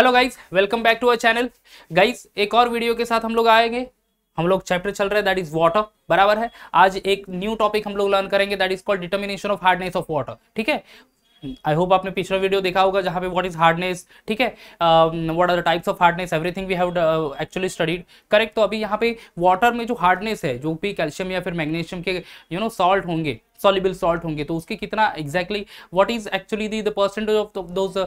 Hello guys welcome back to our channel guys एक और video के साथ हम लोग आएंगे हम लोग चैप्टर चल रहा है दैट इज वाटर बराबर है आज एक न्यू टॉपिक हम लोग लर्न करेंगे that is called determination of hardness of water ठीक है आई होप आपने पिछला वीडियो देखा होगा जहाँ पे व्हाट इज हार्डनेस ठीक है what are the types of hardness everything we have actually studied correct तो अभी यहाँ पे वाटर में जो हार्डनेस है जो भी कैल्शियम या फिर मैग्नीशियम के यू नो सॉल्ट होंगे सॉलिबल सॉल्ट होंगे तो उसके कितना exactly what is actually the percentage of those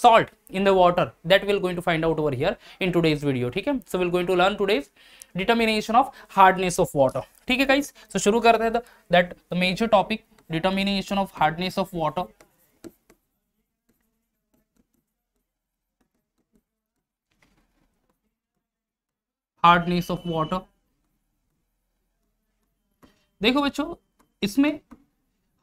salt in the water that will going to find out over here in today's video ठीक है so will going to learn today's determination of hardness of water ठीक है guys so शुरू करते हैं that the major topic determination of hardness of water hardness of water देखो बच्चों इसमें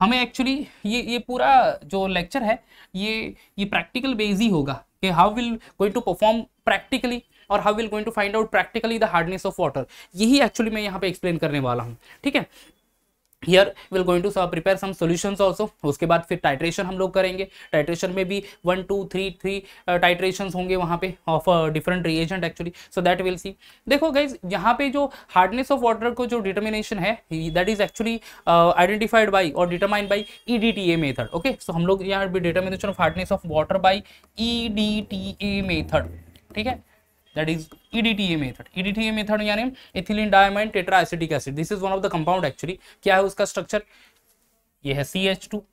हमें एक्चुअली ये ये पूरा जो लेक्चर है ये ये प्रैक्टिकल बेस ही होगा कि how will going to perform practically और how will going to find out practically the hardness of water यही एक्चुअली मैं यहाँ पे एक्सप्लेन करने वाला हूँ ठीक है here will going to prepare some solutions also उसके बाद फिर टाइट्रेशन हम लोग करेंगे टाइट्रेशन में भी one two three three titration होंगे वहाँ पे of different reagent actually so that will see देखो गाइज यहाँ पे जो हार्डनेस ऑफ वाटर को जो डिटर्मिनेशन है that is actually identified by और determine by E D T A method okay so हम लोग यहाँ determination of hardness of water by E D T A method ठीक है that is EDTA method EDTA method यानी ethylene diamond tetra acidic acid this is one of the compound actually क्या है उसका structure ये है सी एच टू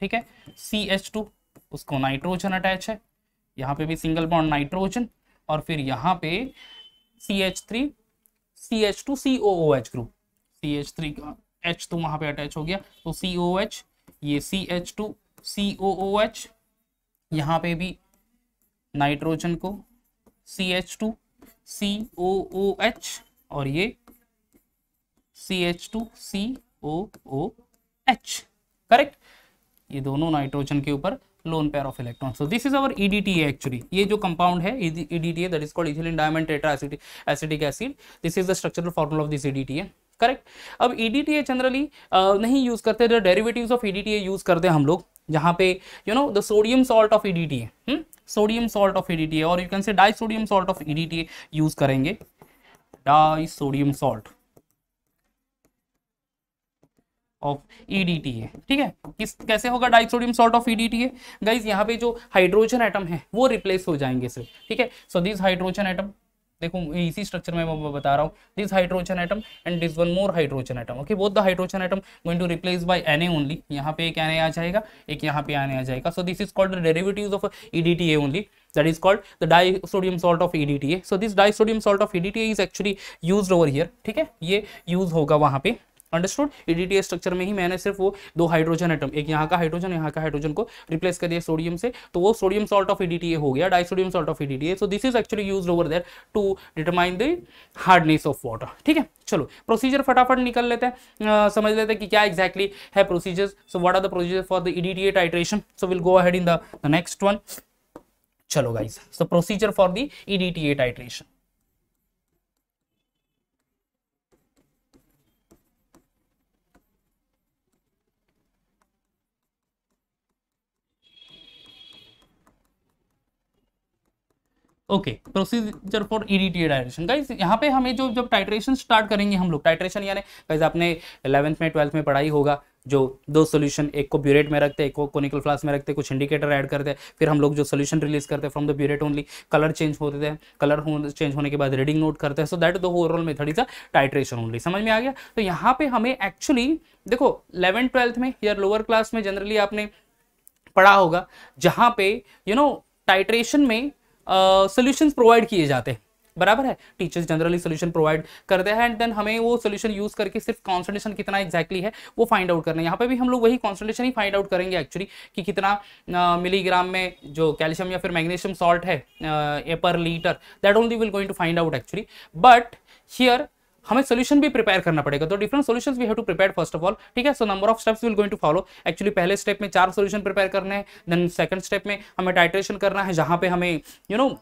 ठीक है सी एच टू उसको नाइट्रोजन अटैच है यहाँ पे भी सिंगल बॉन्ड नाइट्रोजन और फिर यहाँ पे C H three C H two C O H group C H three का एच तो वहां पे अटैच हो गया तो सी ओ एच ये C H two C O H यहाँ पे भी नाइट्रोजन को C H two C O O H और ये C H two C O O H correct ये दोनों नाइट्रोजन के ऊपर lone pair of electron so this is our EDT actually ये जो कंपाउंड है EDTA that is called ethylene diamond tetra acetic acid this is the structural formula of this EDTA correct अब EDTA e generally नहीं use करते derivatives of EDTA use करते हैं हम लोग जहां पे you know the sodium salt of EDTA sodium salt of EDT और you can say disodium salt of EDT use करेंगे disodium salt of EDT ठीक है किस कैसे होगा disodium salt of EDT guys यहाँ पे जो हाइड्रोजन आइटम है वो रिप्लेस हो जाएंगे सिर्फ ठीक है सो दिस हाइड्रोजन आइटम देखो इसी स्ट्रक्चर में मैं बता रहा हूँ this hydrogen item and this one more hydrogen item okay both the hydrogen item going to replace by N only यहाँ पे एक एन आ जाएगा एक यहाँ पे आने आ जाएगा so this is called derivative of EDTA only that is called the disodium salt of EDTA. Salt of E D T A is actually use over here ठीक है ये यूज होगा वहाँ पे अंडरस्टूड ईडीटीए स्ट्रक्चर में ही मैंने सिर्फ वो दो हाइड्रोजन एटम एक यहाँ का हाइड्रोजन यहाँ का हाइड्रोजन को रिप्लेस कर दिया सोडियम से तो वो सोडियम सॉल्ट ऑफ ईडीटीए हो गया disodium salt of EDTA so this is actually use over there to determine the hardness of water ठीक है चलो प्रोसीजर फटाफट निकल लेते हैं आ, समझ लेते हैं कि क्या एग्जैक्टली exactly है procedure so what are the procedure for the EDTA titration so will go ahead in the next one चलो guys so procedure for the EDTA titration okay procedure for EDT direction guys यहाँ पे हमें जो जब titration start करेंगे हम लोग titration यानी गाइज आपने इलेवंथ में ट्वेल्थ में पढ़ाई होगा जो दो सोल्यूशन एक को ब्यूरेट में रखते हैं एक को कोनिकल फ्लास में रखते हैं कुछ इंडिकेटर ऐड करते हैं फिर हम लोग जो सोल्यूशन रिलीज करते हैं from the burette only colour change होते थे कलर हो, चेंज होने के बाद रीडिंग नोट करते हैं so that the overall method is a titration only समझ में आ गया तो यहाँ पे हमें एक्चुअली देखो इलेवन ट्वेल्थ में या लोअर क्लास में जनरली आपने पढ़ा होगा जहाँ पे यू नो टाइट्रेशन में सोल्यूशन प्रोवाइड किए जाते हैं बराबर है टीचर्स जनरली सोल्यूशन प्रोवाइड करते हैं एंड देन हमें वो सोल्यूशन यूज करके सिर्फ कॉन्सेंट्रेशन कितना एग्जैक्टली exactly है वो फाइंड आउट करना है यहाँ पे भी हम लोग वही कॉन्सेंट्रेशन ही फाइंड आउट करेंगे एक्चुअली कि कितना मिलीग्राम में जो कैल्शियम या फिर मैग्नीशियम सॉल्ट है a per litre that only will going to find out actually but here हमें सोल्यूशन भी प्रिपेयर करना पड़ेगा तो different solution we have to prepare first of all ठीक है so number of steps will going to follow actually पहले step में चार सोल्यूशन प्रिपेयर करने हैं देन सेकंड स्टेप में हमें टाइट्रेशन करना है जहां पे हमें यू you नो know,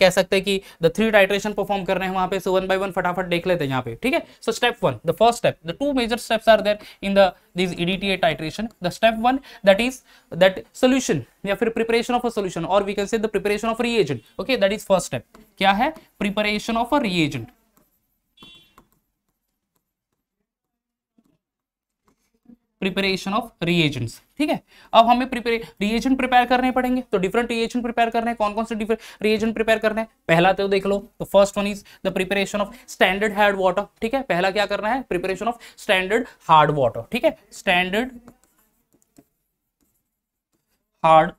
कह सकते हैं कि द थ्री टाइट्रेशन परफॉर्म कर रहे हैं वहां पे सो वन बाय वन फटाफट देख लेते हैं यहाँ पे ठीक है so step one the first step the two major steps are there in the this EDTA titration the step one that is that solution या फिर प्रिपरेशन ऑफ अ सॉल्यूशन और we can say the preparation of reagent okay that is first step क्या है preparation of a reagent preparation of reagents ठीक है अब हमें reagent prepare करने पड़ेंगे तो डिफरेंट रिएजेंट प्रिपेयर करने हैं कौन कौन से डिफरेंट रिएजेंट प्रिपेयर करने हैं पहला तो देख लो तो first one is the preparation of standard hard water ठीक है पहला क्या करना है preparation of standard hard water ठीक है standard hard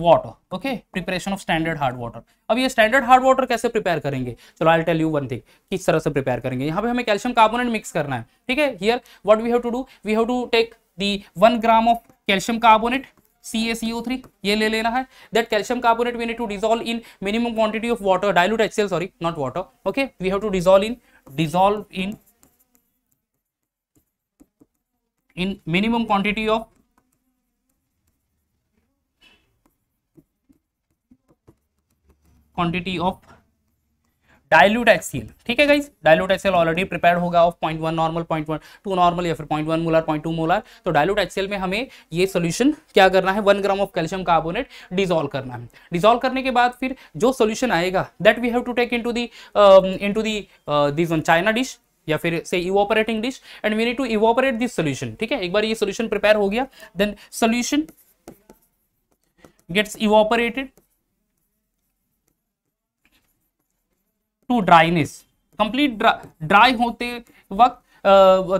water okay preparation of standard hard water अब ये स्टैंडर्ड हार्ड वाटर कैसे प्रिपेयर करेंगे चलो I tell you one thing किस तरह से प्रिपेयर करेंगे यहाँ पे हमें कैल्शियम कार्बोनेट मिक्स करना है ठीक है here what we have to do we have to take the one gram of calcium carbonate CaCO3 ये ले लेना है that calcium carbonate we need to dissolve in minimum quantity of water dilute HCl sorry not water okay we have to dissolve in dissolve in in minimum quantity of quantity of dilute HCl ठीक है guys dilute HCl already prepare होगा of point one normal point one two normal या फिर point one molar point two molar तो dilute HCl में हमें ये solution क्या करना है one gram of calcium carbonate dissolve करना है डिजोल्व करने के बाद फिर जो सोल्यूशन आएगा that we have to take into the into the this one china dish या फिर से evaporating dish and we need to evaporate this solution ठीक है एक बार ये सोल्यूशन प्रिपेयर हो गया then solution gets evaporated to dryness complete dry होते वक्त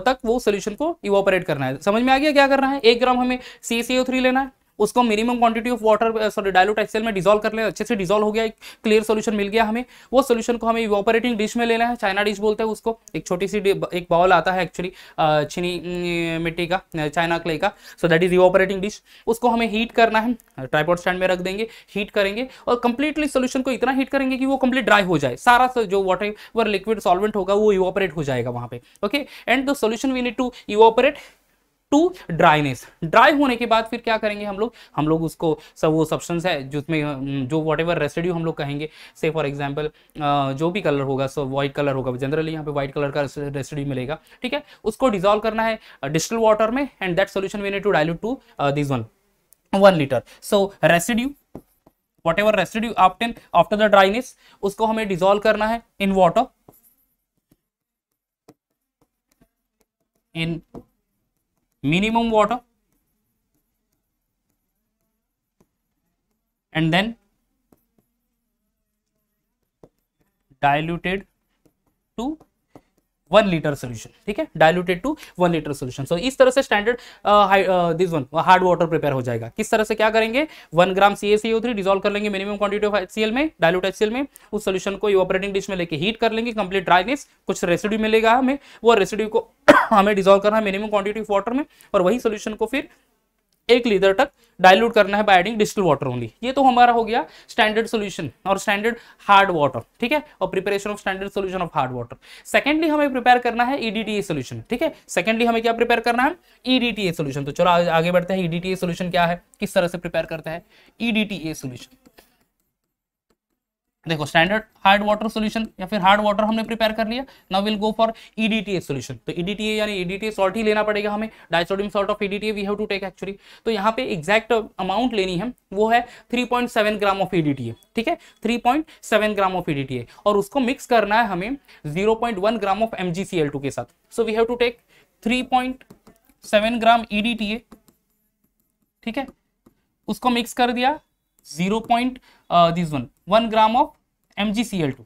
तक वो सोल्यूशन को इवोपरेट करना है समझ में आ गया क्या करना है एक ग्राम हमें सी थ्री लेना है उसको minimum quantity of water sorry dilute HCl में डिजोल्व कर ले अच्छे से डिजोल्व हो गया एक क्लियर सोल्यूशन मिल गया हमें वो सोल्यूशन को हमें ऑपरेटिंग डिश में लेना है चाइना डिश बोलते हैं उसको एक छोटी सी एक बाउल आता है एक्चुअली uh, चीनी मिट्टी का चाइना uh, क्ले का so that is evaporating dish उसको हमें हीट करना है ट्राईपोर्ट स्टैंड में रख देंगे हीट करेंगे और कंप्लीटली सोल्यूशन को इतना हीट करेंगे कि वो कंप्लीट ड्राई हो जाए सारा जो वाटर लिक्विड सॉल्वेंट होगा वो इवोपरेट हो जाएगा वहाँ पे okay and the solution we need to evaporate to dryness dry होने के बाद फिर क्या करेंगे हम लोग हम लोग उसको सब वो सब्सटेंस है जिसमें हम्म, जो वॉट एवर रेसिड्यू हम लोग कहेंगे से फॉर एग्जाम्पल जो भी कलर होगा सो व्हाइट कलर होगा जनरली यहाँ पे व्हाइट कलर का रेसिड्यू मिलेगा ठीक है उसको डिजोल्व करना है डिस्टल वाटर में and that solution we need to dilute to this one one litre so residue whatever residue obtain after the dryness उसको हमें डिजोल्व करना है in water in minimum water and then diluted to one litre solution ठीक है diluted to one litre solution so इस तरह से standard this one hard water prepare हो जाएगा किस तरह से क्या करेंगे one gram C A C three dissolve कर लेंगे मिनिमम क्वांटिटी ऑफ एच में डायलूट एच में उस सोल्यूशन को ऑपरेटिंग डिश में लेके हीट कर लेंगे कंप्लीट ड्राइनेस कुछ रेसिडी मिलेगा हमें वो रेसिड्यू को हमें डिजोल्व करना है मिनिमम क्वांटिटी ऑफ वाटर में और वही सोल्यूशन को फिर एक लीटर तक डाइल्यूट करना है by adding distil water only ये तो हमारा हो गया स्टैंडर्ड सॉल्यूशन और स्टैंडर्ड हार्ड वाटर ठीक है और preparation of standard solution of hard water secondly हमें प्रिपेयर करना है ईडीटीए e सॉल्यूशन ठीक है सेकेंडली हमें क्या प्रिपेयर करना है ईडीटीए e सॉल्यूशन तो चलो आगे बढ़ते हैं ईडीटीए e सॉल्यूशन क्या है किस तरह से प्रिपेयर करते हैं ईडीटीए सॉल्यूशन देखो स्टैंडर्ड हार्ड वाटर सोल्यूशन या फिर हार्ड वाटर हमने प्रिपेयर कर लिया now will go for EDTA solution तो ईडीटीए e यानी ईडीटीए e सॉल्ट ही लेना पड़ेगा हमें disodium salt of EDTA we have to take actually तो यहाँ पे एक्जैक्ट अमाउंट लेनी है वो है 3.7 ग्राम ऑफ ईडीटीए ठीक है 3.7 ग्राम ऑफ ईडीटीए और उसको मिक्स करना है हमें 0.1 ग्राम ऑफ एमजीसीएल2 के साथ so we have to take 3.7 gram EDTA ठीक है उसको मिक्स कर दिया zero point this one one gram of M G C two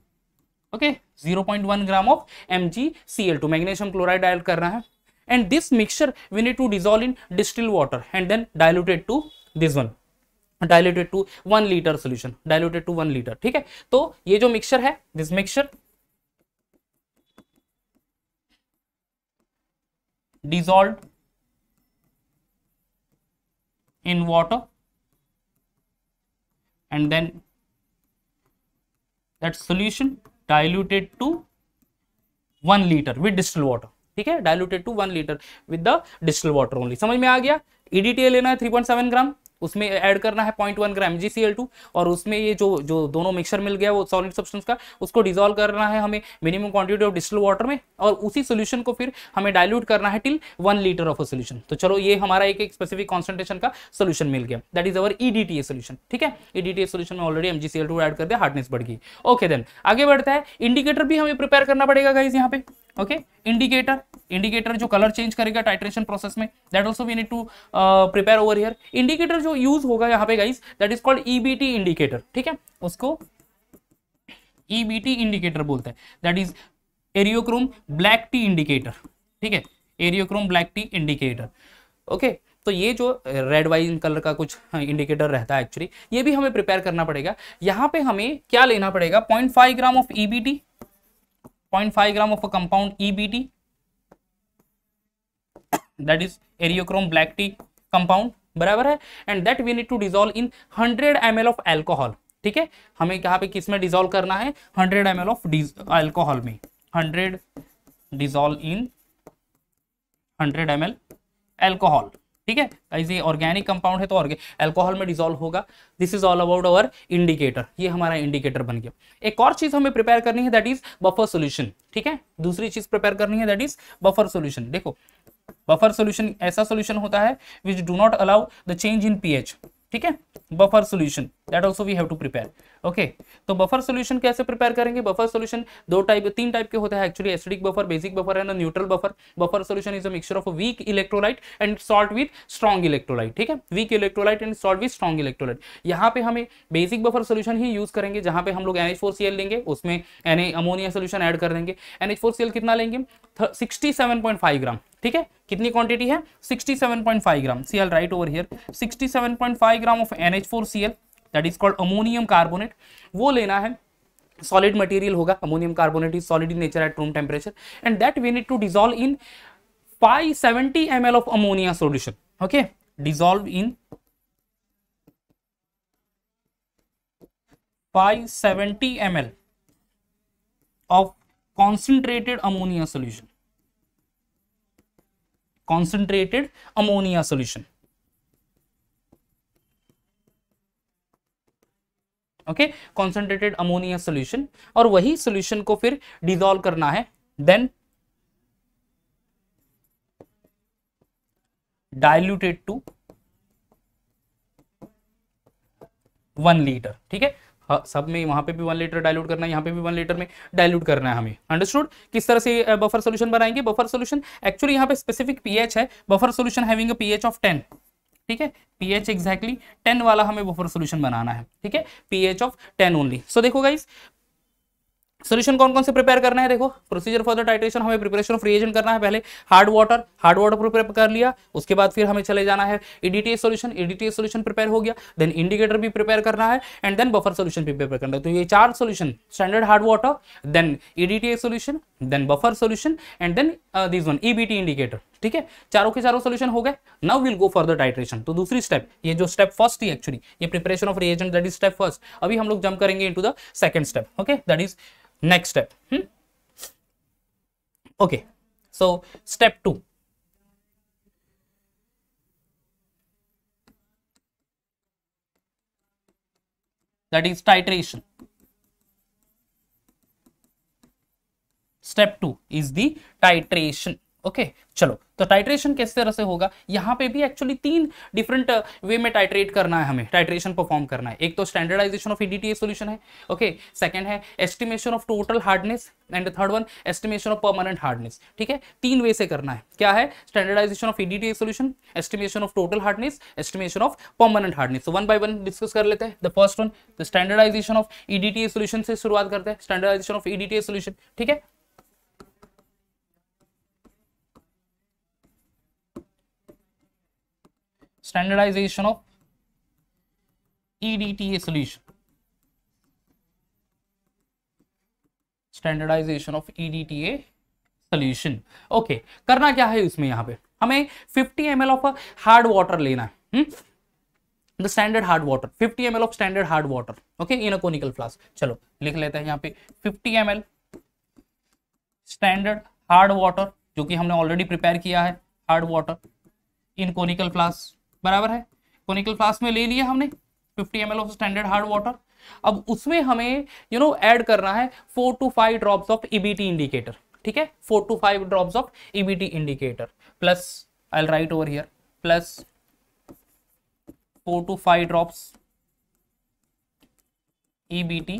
okay zero point one gram of M G C L two magnesium chloride dial करना है and this mixture we need to dissolve in distil water and then diluted to this one diluted to one litre solution diluted to one litre ठीक है तो ये जो mixture है this mixture dissolve in water and then that solution diluted to one litre with distil water ठीक है diluted to one litre with the distil water only समझ में आ गया ईडीटीए e लेना है थ्री पॉइंट सेवन ग्राम उसमें add करना है पॉइंट वन ग्राम जी और उसमें ये जो जो दोनों मिक्सर मिल गया वो सॉलिड सब्सटेंस का उसको डिजोल्व करना है हमें minimum quantity of distil water में और उसी सोल्यूशन को फिर हमें डायल्यूट करना है till one litre of a solution तो चलो ये हमारा एक एक स्पेसिफिक कॉन्सेंट्रेशन का सोल्यूशन मिल गया that is our E solution ठीक है ई e सोल्यूशन में ऑलरेडी एमजीसीएल टू ऐड कर दिया हार्डनेस बढ़ गई ओके देन आगे बढ़ता है इंडिकेटर भी हमें प्रिपेयर करना पड़ेगा गाइज यहाँ पे ओके इंडिकेटर इंडिकेटर जो कलर चेंज करेगा टाइट्रेशन प्रोसेस में that also we need to prepare over here indicator जो यूज होगा यहाँ पे guys that is called EBT indicator ठीक है उसको ईबीटी e इंडिकेटर बोलते हैं that is eriochrome black T indicator ठीक है eriochrome black T indicator okay तो ये जो रेड वाइन कलर का कुछ इंडिकेटर हाँ, रहता है एक्चुअली ये भी हमें प्रिपेयर करना पड़ेगा यहाँ पे हमें क्या लेना पड़ेगा 0.5 gram of EBT 0.5 gram of a compound EBT that is eriochrome black tea compound बराबर है and that we need to dissolve in 100 ml of alcohol ठीक है हमें यहाँ पे किस में डिजोल्व करना है 100 ml ऑफ एल्कोहल में 100 डिजोल्व इन 100 ml एल्कोहल ठीक है गाइज ये ऑर्गेनिक कंपाउंड है तो अल्कोहल में डिजोल्व होगा this is all about our indicator ये हमारा इंडिकेटर बन गया एक और चीज हमें प्रिपेयर करनी है दैट इज बफर सोल्यूशन ठीक है दूसरी चीज प्रिपेयर करनी है दैट इज बफर सोल्यूशन देखो बफर सोल्यूशन ऐसा सोल्यूशन होता है which do not allow the change in P ठीक है buffer solution that also we have to prepare okay तो बफर सोल्यूशन कैसे प्रिपेयर करेंगे बफर सोल्यूशन दो टाइप तीन टाइप के होते हैं actually acidic buffer basic buffer and neutral buffer buffer solution is a mixture of weak electrolyte and salt with strong electrolyte ठीक है weak electrolyte and salt with strong electrolyte यहाँ पे हमें बेसिक बफर सोल्यूशन ही use करेंगे जहां पे हम लोग एन लेंगे उसमें एन अमोनिया सोल्यूशन एड कर देंगे एन कितना लेंगे sixty seven point five gram ठीक है कितनी क्वांटिटी है 67.5 gram C L right over here 67.5 gram of N H four C L that is called ammonium carbonate वो लेना है सॉलिड मटेरियल होगा ammonium carbonate is solid in nature at room temperature and that we need to dissolve in 570 ml of ammonia solution okay dissolve in 570 ml of concentrated ammonia solution concentrated ammonia solution. Okay concentrated ammonia solution और वही solution को फिर dissolve करना है then diluted to one litre ठीक है हाँ, सब में वहां पे भी वन लीटर डायलूट करना है यहाँ पे भी वन लीटर में डायलूट करना है हमें अंडरस्टूड किस तरह से बफर सोल्यूशन बनाएंगे बफर सोल्यूशन एक्चुअली यहाँ पे स्पेसिफिक पीएच है buffer solution having pH of ten ठीक है पीएच एक्जैक्टली टेन वाला हमें बफर सोल्यूशन बनाना है ठीक है pH of ten only so देखो गाइज सोल्यूशन कौन कौन से प्रिपेयर करना है देखो प्रोसीजर फॉर द टाइट्रेशन हमें प्रिपरेशन ऑफ रिएजेंट करना है पहले hard water hard water prepare कर लिया उसके बाद फिर हमें चले जाना है EDTA solution EDTA solution prepare हो गया देन इंडिकेटर भी प्रिपेयर करना है एंड देन बफर सोल्यूशन भी प्रिपेयर करना है तो ये चार solution standard hard water then EDTA solution then buffer solution and then this one EBT indicator ठीक है चारों के चारों सोल्यूशन हो गए now will go for the titration तो दूसरी स्टेप ये जो स्टेप फर्स्ट थी एक्चुअली ये preparation of reagent that is step first अभी हम लोग जम करेंगे into the second step okay that is next step okay so step two that is titration step two is the titration okay okay, चलो तो titration किस तरह से होगा यहाँ पे भी एक्चुअली तीन डिफरेंट वे uh, में टाइट्रेट करना है हमें टाइट्रेशन परफॉर्म करना है एक तो स्टैंडर्डाइजेशन ऑफ ईडीटीए सॉल्यूशन है ओके सेकंड है estimation of total hardness and third one estimation of permanent hardness ठीक है तीन वे से करना है क्या है standardization of EDTA solution estimation of total hardness estimation of permanent hardness one by one discuss कर लेते हैं the first one the standardization of EDTA solution से शुरुआत करते हैं स्टैंडर्डाइजेशन ऑफ ईडीटीए सोल्यूशन ठीक है standardization of EDTA solution. Standardization of EDTA solution. Okay, करना क्या है इसमें यहाँ पे हमें 50 ml of hard water लेना है हुँ? The standard hard water 50 ml of standard hard water. Okay, in a conical flask. चलो लिख लेते हैं यहाँ पे 50 ml standard हार्ड वाटर जो कि हमने ऑलरेडी प्रिपेयर किया है hard water in conical flask बराबर है कोनिकल फ्लास्क में ले लिया हमने 50 M of standard hard water अब उसमें हमें यू नो ऐड करना है four to five drops of EBT indicator ठीक है four to five drops of EBT indicator plus I right over here plus four to five drops EBT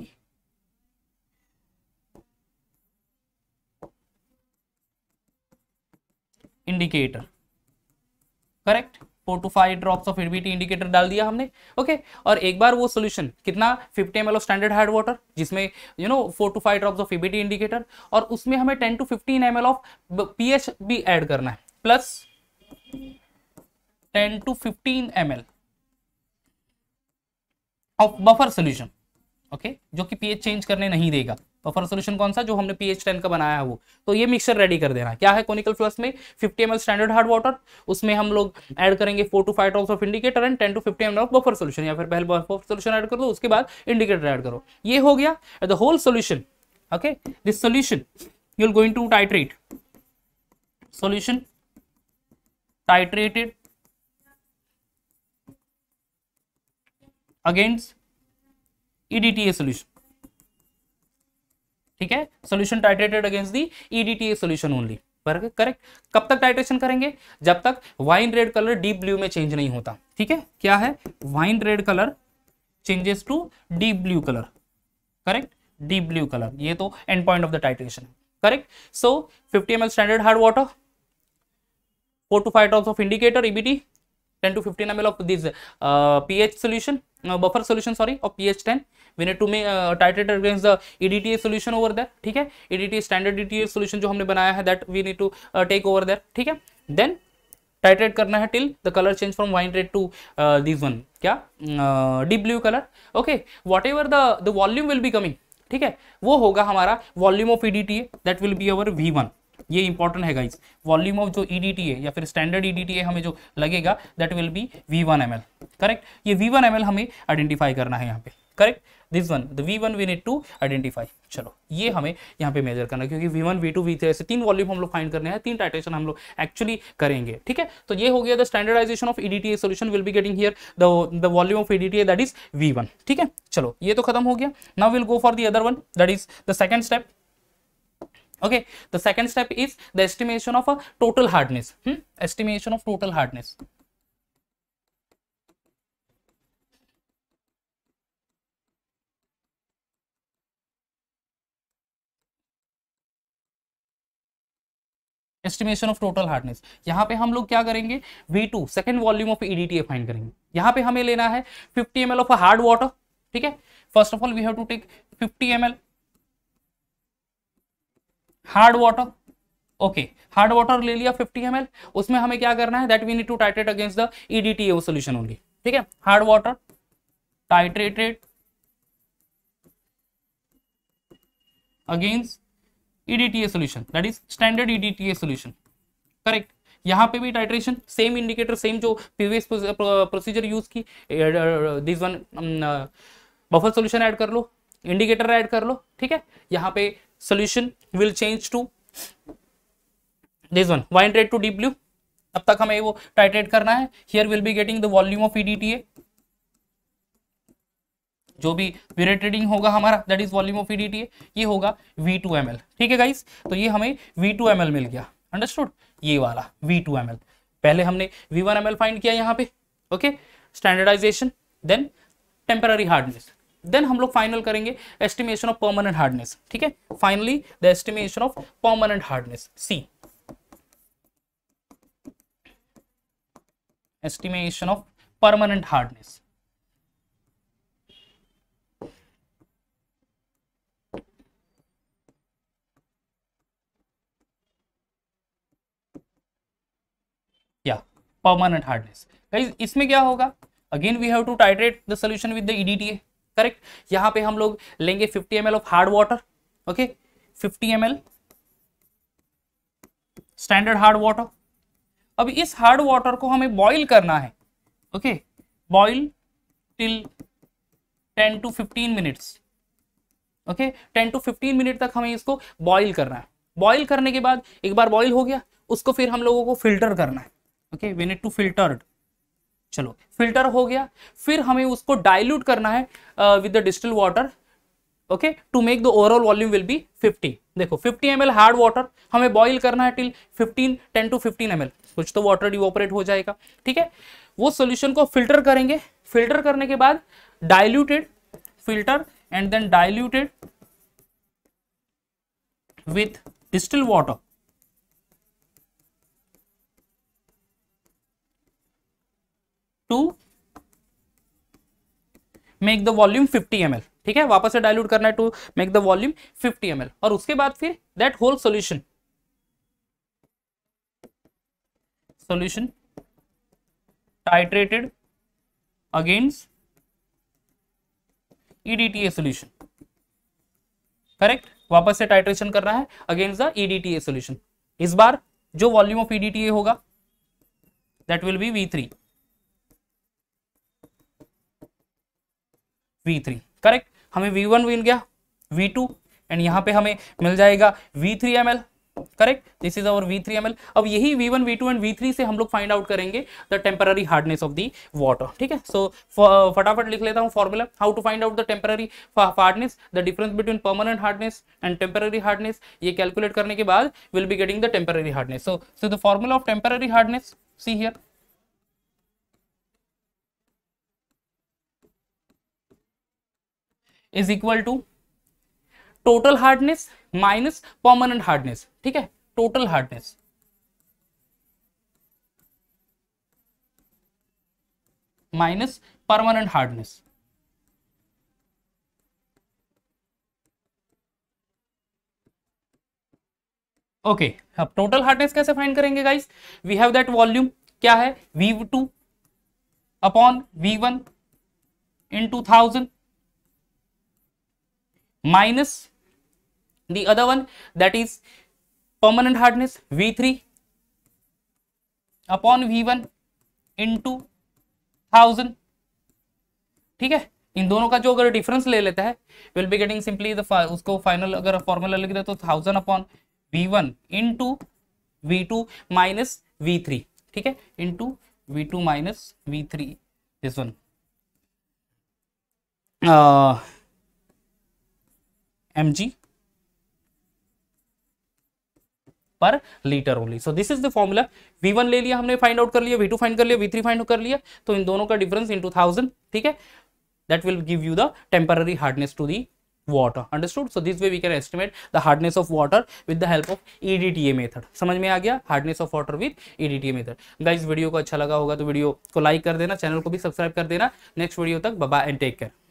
indicator correct four to five drops of हिडिविटी indicator डाल दिया हमने okay okay? और एक बार वो solution कितना fifty M L of standard hard water जिसमें you know four to five drops of EBT indicator और उसमें हमें ten to fifteen M of P भी एड करना है plus ten to fifteen M of buffer solution okay जो कि pH change करने नहीं देगा बफर सोल्यूशन कौन सा जो हमने पीएच टेन का बनाया है वो तो ये मिक्सचर रेडी कर देना क्या है कोनिकल फ्लस में 50 ml स्टैंडर्ड हार्ड वाटर उसमें हम लोग ऐड करेंगे four to five tolls of indicator and ten to fifty M of buffer solution या फिर पहले बफर सोल्यूशन ऐड कर दो उसके बाद इंडिकेटर ऐड करो ये हो गया the whole solution okay this solution you are going to titrate solution titrated against EDTA solution ठीक है solution titrated against the EDTA solution only correct कब तक टाइट्रेशन करेंगे जब तक wine red colour deep blue में चेंज नहीं होता ठीक है क्या है wine red colour changes to deep blue colour correct deep blue colour ये तो end point of the titration correct so 50 M standard hard water four to five drops of indicator ebt 10 to 15 ml of this P H solution buffer solution sorry of P H ten we need to may टाइटेड against the EDTA solution over there ठीक है T standard a solution जो हमने बनाया है that we need to take over there ठीक है then titrate करना है till the colour change from wine red to this one क्या deep blue colour okay what ever the volume will be coming ठीक है वो होगा हमारा volume of EDTA that will be our V one ये important है guys volume of जो EDTA e है या फिर स्टैंडर्ड ईडीटी e है हमें जो लगेगा that will be V one M L correct ये वी वन एम एल हमें आइडेंटिफाई करना है यहाँ पे correct this one the V one we need to identify चलो ये हमें यहाँ पे मेजर करना है क्योंकि V one V two V three ऐसे तीन वॉल्यूम हम लोग फाइंड करने हैं तीन टाइटेशन हम लोग एक्चुअली करेंगे ठीक है तो ये हो गया the standardization of EDTA solution will be getting here the volume of EDTA that is V ठीक है चलो ये तो खत्म हो गया now will go for the other one that is the second step okay the second step is the estimation of a total hardness estimation of total hardness estimation of total hardness यहाँ पे हम लोग क्या करेंगे V2 two second volume of ED fine करेंगे यहाँ पे हमें लेना है 50 M L of hard water ठीक है first of all we have to take 50 ml L hard water okay hard water ले लिया 50 एम उसमें हमें क्या करना है that we need to titrate against the EDTA solution only ठीक है hard water titrated against EDTA solution that is standard EDTA solution correct यहाँ पे भी टाइट्रेशन सेम इंडिकेटर सेम जो प्रीवियस प्रोसीजर यूज की this one buffer solution add कर लो indicator add कर लो ठीक है यहाँ पे solution will change to this one winetrate to deep blue अब तक हमें वो टाइट्रेट करना है here will be getting the volume of EDTA जो भी पीरियड ट्रेडिंग होगा हमारा that is volume of EDTA ये होगा वी टू एम एल ठीक है गाइस तो ये हमें वी टू एम एल मिल गया अंडरस्टूड ये वाला वी टू एम एल पहले हमने V one M L find किया यहाँ पे okay standardisation then temporary hardness then हम लोग फाइनल करेंगे एस्टिमेशन ऑफ परमानेंट हार्डनेस ठीक है finally the estimation of permanent hardness see estimation of permanent hardness permanent permanent guys इसमें क्या होगा again we have to titrate the solution with the EDTA correct यहां पे हम लोग लेंगे 50 M of hard water okay 50 M standard hard water अब इस हार्ड वाटर को हमें बॉइल करना है okay boil till 10 to 15 minutes okay 10 to 15 minute तक हमें इसको बॉइल करना है बॉइल करने के बाद एक बार बॉइल हो गया उसको फिर हम लोगों को फिल्टर करना है okay we need to filtered चलो फिल्टर हो गया फिर हमें उसको डाइल्यूट करना है with the distil water okay to make the overall volume will be 50 देखो 50 एम हार्ड वाटर हमें बॉइल करना है टिल 15 10 टू 15 एम कुछ तो वाटर डिओपरेट हो जाएगा ठीक है वो सोल्यूशन को फिल्टर करेंगे फिल्टर करने के बाद diluted filter and then diluted with distil water to make the volume 50 M ठीक है वापस से डायल्यूट करना है to make the volume 50 M और उसके बाद फिर that whole solution solution titrated against EDTA solution correct वापस से टाइट्रेशन कर रहा है अगेंस्ट द ईडीटीए सोल्यूशन इस बार जो वॉल्यूम ऑफ ईडीटीए होगा that will be V three V three correct हमें वी वन मिल गया वी टू एंड यहाँ पे हमें मिल जाएगा V three M L correct this is our V three M L अब यही V one V two and V three से हम लोग फाइंड आउट करेंगे the temporary hardness of the water ठीक है सो फटाफट लिख लेता हूँ formula how to find out the temporary hardness the difference between permanent hardness and temporary hardness ये कैलकुलेट करने के बाद will be getting the temporary hardness so so the formula of temporary hardness see here is equal to total hardness minus permanent hardness ठीक है total hardness minus permanent hardness okay अब total hardness कैसे find करेंगे guys we have that volume क्या है V two upon V one in to thousand minus the other one that is permanent hardness V3 upon V one in ठीक है इन दोनों का जो अगर डिफरेंस ले लेता है विल बी गेटिंग सिंपली उसको फाइनल अगर फॉर्मूला लिख दे तो thousand upon V one into V two minus V three ठीक है into V two minus V three this one M G पर litre only so this is the formula we ले लिया हमने फाइंड आउट कर लिया वी फाइंड कर लिया वी फाइंड कर लिया तो इन दोनों का डिफरेंस इन टू थाउजेंड ठीक है that will give you the temporary hardness to the water understood so this way we can estimate the hardness of water with the help of EDTA method समझ में आ गया hardness of water with EDTA method guys video को अच्छा लगा होगा तो video को लाइक कर देना चैनल को भी सब्सक्राइब कर देना नेक्स्ट वीडियो तक बाबा एंड टेक केयर